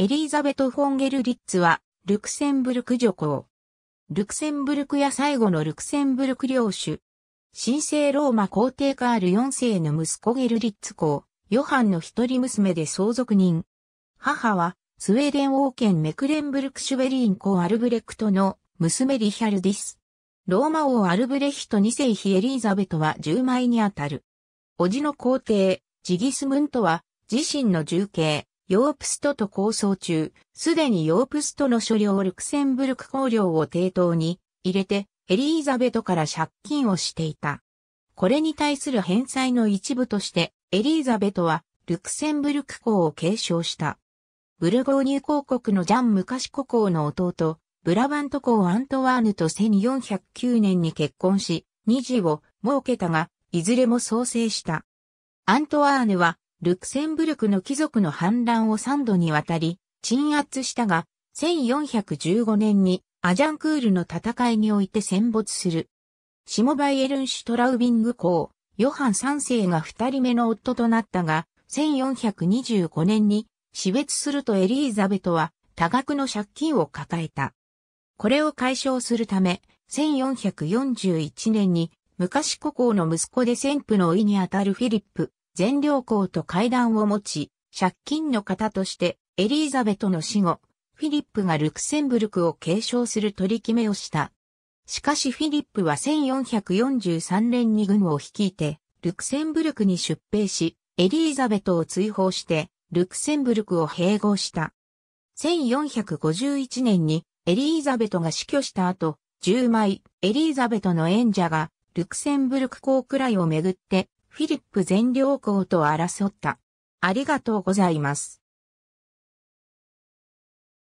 エリーザベト・フォンゲルリッツは、ルクセンブルク女皇。ルクセンブルクや最後のルクセンブルク領主。神聖ローマ皇帝カール4世の息子ゲルリッツ公、ヨハンの一人娘で相続人。母は、スウェーデン王権メクレンブルクシュベリーン公アルブレクトの娘リヒャルディス。ローマ王アルブレヒト2世妃エリーザベトは10枚にあたる。叔父の皇帝、ジギスムントは、自身の重慶、ヨープストと構想中、すでにヨープストの所領ルクセンブルク公領を抵当に入れて、エリーザベトから借金をしていた。これに対する返済の一部として、エリーザベトは、ルクセンブルク公を継承した。ブルゴーニュ公国のジャン・ムカシコ公の弟、ブラバント公アントワーヌと1409年に結婚し、二児を設けたが、いずれも創生した。アントワーヌはルクセンブルクの貴族の反乱を3度にわたり鎮圧したが、1415年にアジャンクールの戦いにおいて戦没する。シモバイエルンシュトラウビング公、ヨハン3世が2人目の夫となったが、1425年に死別するとエリーザベトは多額の借金を抱えた。これを解消するため、1441年に昔国王の息子で先父の意にあたるフィリップ、全領校と階段を持ち、借金の方としてエリーザベトの死後、フィリップがルクセンブルクを継承する取り決めをした。しかしフィリップは1443年に軍を率いて、ルクセンブルクに出兵し、エリーザベトを追放して、ルクセンブルクを併合した。1451年にエリーザベトが死去した後、10枚エリーザベトの演者がルクセンブルク公くらいをめぐってフィリップ全領校と争った。ありがとうございます。